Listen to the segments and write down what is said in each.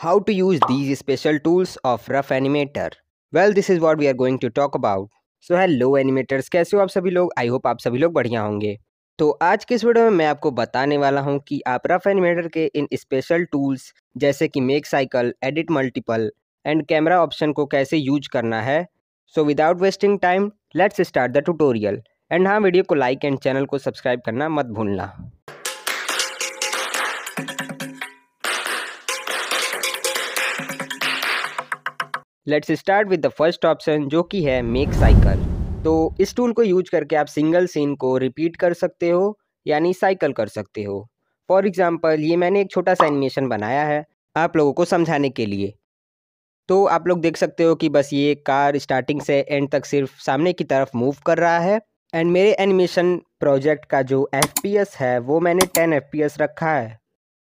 How to use these special tools of Rough Animator? Well, this is what we are going to talk about. So hello animators, कैसे हो आप सभी लोग I hope आप सभी लोग बढ़िया होंगे तो आज के इस वीडियो में मैं आपको बताने वाला हूं कि आप रफ एनिमेटर के इन स्पेशल टूल्स जैसे कि make cycle edit multiple and camera option को कैसे यूज करना है so without wasting time let's start the tutorial and हाँ वीडियो को लाइक एंड चैनल को सब्सक्राइब करना मत भूलना let's start with the first option जो कि है मेक साइकिल तो इस टूल को यूज करके आप सिंगल सीन को रिपीट कर सकते हो यानी साइकिल कर सकते हो फॉर एग्ज़ाम्पल ये मैंने एक छोटा सा एनिमेशन बनाया है आप लोगों को समझाने के लिए तो आप लोग देख सकते हो कि बस ये कार स्टार्टिंग से एंड तक सिर्फ सामने की तरफ मूव कर रहा है एंड मेरे एनिमेशन प्रोजेक्ट का जो एफ है वो मैंने टेन एफ रखा है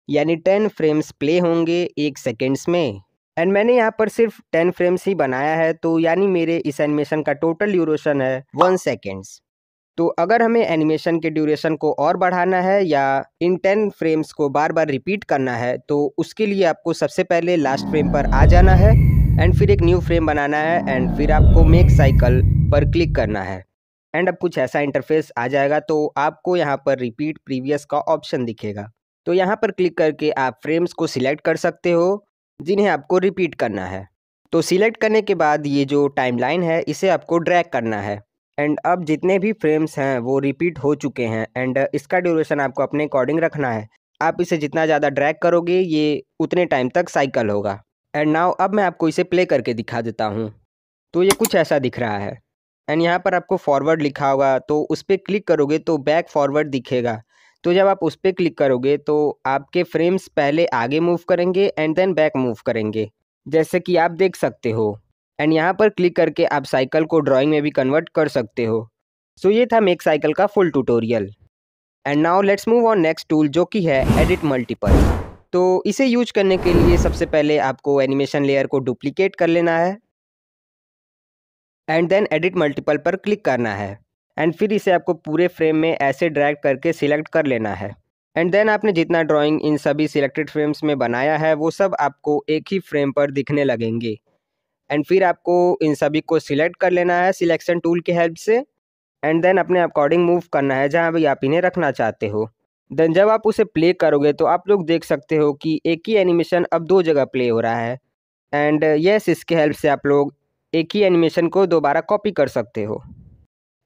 यानी टेन फ्रेम्स प्ले होंगे एक सेकेंड्स में एंड मैंने यहाँ पर सिर्फ टेन फ्रेम्स ही बनाया है तो यानी मेरे इस एनिमेशन का टोटल ड्यूरेशन है वन सेकेंड्स तो अगर हमें एनिमेशन के ड्यूरेशन को और बढ़ाना है या इन टेन फ्रेम्स को बार बार रिपीट करना है तो उसके लिए आपको सबसे पहले लास्ट फ्रेम पर आ जाना है एंड फिर एक न्यू फ्रेम बनाना है एंड फिर आपको मेक साइकिल पर क्लिक करना है एंड अब कुछ ऐसा इंटरफेस आ जाएगा तो आपको यहाँ पर रिपीट प्रीवियस का ऑप्शन दिखेगा तो यहाँ पर क्लिक करके आप फ्रेम्स को सिलेक्ट कर सकते हो जिन्हें आपको रिपीट करना है तो सिलेक्ट करने के बाद ये जो टाइमलाइन है इसे आपको ड्रैग करना है एंड अब जितने भी फ्रेम्स हैं वो रिपीट हो चुके हैं एंड इसका ड्यूरेशन आपको अपने अकॉर्डिंग रखना है आप इसे जितना ज़्यादा ड्रैग करोगे ये उतने टाइम तक साइकिल होगा एंड नाउ अब मैं आपको इसे प्ले करके दिखा देता हूँ तो ये कुछ ऐसा दिख रहा है एंड यहाँ पर आपको फॉरवर्ड लिखा होगा तो उस पर क्लिक करोगे तो बैक फॉरवर्ड दिखेगा तो जब आप उस पर क्लिक करोगे तो आपके फ्रेम्स पहले आगे मूव करेंगे एंड देन बैक मूव करेंगे जैसे कि आप देख सकते हो एंड यहाँ पर क्लिक करके आप साइकिल को ड्राइंग में भी कन्वर्ट कर सकते हो सो so ये था मेक साइकिल का full tutorial and now let's move on next tool जो कि है एडिट मल्टीपल तो इसे यूज करने के लिए सबसे पहले आपको एनिमेशन लेयर को डुप्लीकेट कर लेना है एंड देन एडिट मल्टीपल पर क्लिक करना है एंड फिर इसे आपको पूरे फ्रेम में ऐसे ड्रैग करके सिलेक्ट कर लेना है एंड देन आपने जितना ड्राइंग इन सभी सिलेक्टेड फ्रेम्स में बनाया है वो सब आपको एक ही फ्रेम पर दिखने लगेंगे एंड फिर आपको इन सभी को सिलेक्ट कर लेना है सिलेक्शन टूल की हेल्प से एंड देन अपने अकॉर्डिंग मूव करना है जहाँ भी आप इन्हें रखना चाहते हो देन जब आप उसे प्ले करोगे तो आप लोग देख सकते हो कि एक ही एनिमेशन अब दो जगह प्ले हो रहा है एंड यस yes, इसके हेल्प से आप लोग एक ही एनिमेशन को दोबारा कॉपी कर सकते हो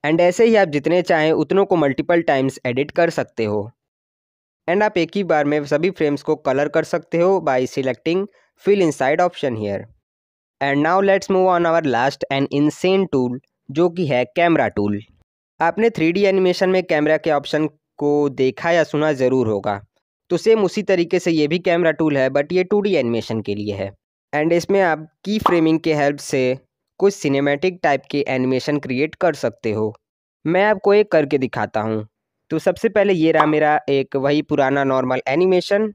एंड ऐसे ही आप जितने चाहें उतनों को मल्टीपल टाइम्स एडिट कर सकते हो एंड आप एक ही बार में सभी फ्रेम्स को कलर कर सकते हो by selecting fill side option here and now let's move on our last and insane tool जो कि है कैमरा टूल आपने थ्री एनिमेशन में कैमरा के ऑप्शन को देखा या सुना ज़रूर होगा तो सेम उसी तरीके से ये भी कैमरा टूल है बट ये टू एनिमेशन के लिए है एंड इसमें आप की फ्रेमिंग के हेल्प से कुछ सिनेमैटिक टाइप के एनिमेशन क्रिएट कर सकते हो मैं आपको एक करके दिखाता हूँ तो सबसे पहले ये रहा मेरा एक वही पुराना नॉर्मल एनिमेशन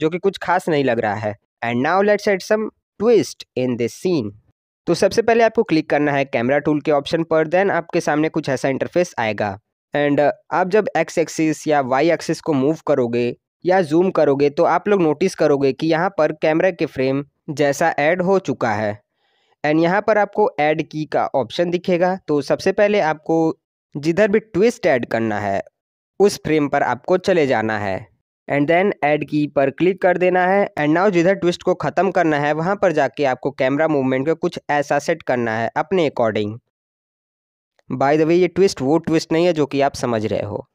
जो कि कुछ खास नहीं लग रहा है and now let's set some twist in this scene तो सबसे पहले आपको क्लिक करना है कैमरा टूल के ऑप्शन पर देन आपके सामने कुछ ऐसा इंटरफेस आएगा एंड uh, आप जब एक्स एक्सिस या वाई एक्सिस को मूव करोगे या जूम करोगे तो आप लोग नोटिस करोगे कि यहाँ पर कैमरा के फ्रेम जैसा ऐड हो चुका है एंड यहाँ पर आपको ऐड की का ऑप्शन दिखेगा तो सबसे पहले आपको जिधर भी ट्विस्ट ऐड करना है उस फ्रेम पर आपको चले जाना है एंड देन ऐड की पर क्लिक कर देना है एंड नाउ जिधर ट्विस्ट को ख़त्म करना है वहाँ पर जाके आपको कैमरा मूवमेंट को कुछ ऐसा सेट करना है अपने अकॉर्डिंग बाय द वे ये ट्विस्ट वो ट्विस्ट नहीं है जो कि आप समझ रहे हो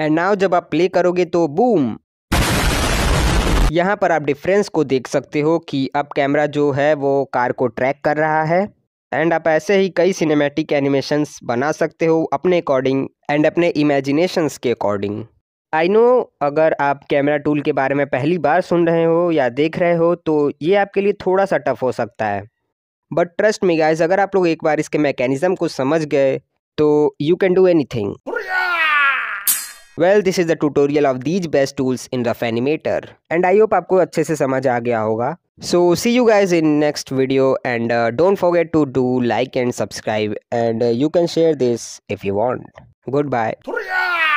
एंड नाउ जब आप प्ले करोगे तो बूम यहाँ पर आप डिफरेंस को देख सकते हो कि अब कैमरा जो है वो कार को ट्रैक कर रहा है एंड आप ऐसे ही कई सिनेमैटिक एनिमेशंस बना सकते हो अपने अकॉर्डिंग एंड अपने इमेजिनेशंस के अकॉर्डिंग आई नो अगर आप कैमरा टूल के बारे में पहली बार सुन रहे हो या देख रहे हो तो ये आपके लिए थोड़ा सा टफ हो सकता है बट ट्रस्ट मी गाइज अगर आप लोग एक बार इसके मैकेनिज़्म को समझ गए तो you can do anything well this is the tutorial of these best tools in Rough Animator and I hope आपको अच्छे से समझ आ गया होगा So see you guys in next video and uh, don't forget to do like and subscribe and uh, you can share this if you want. Goodbye.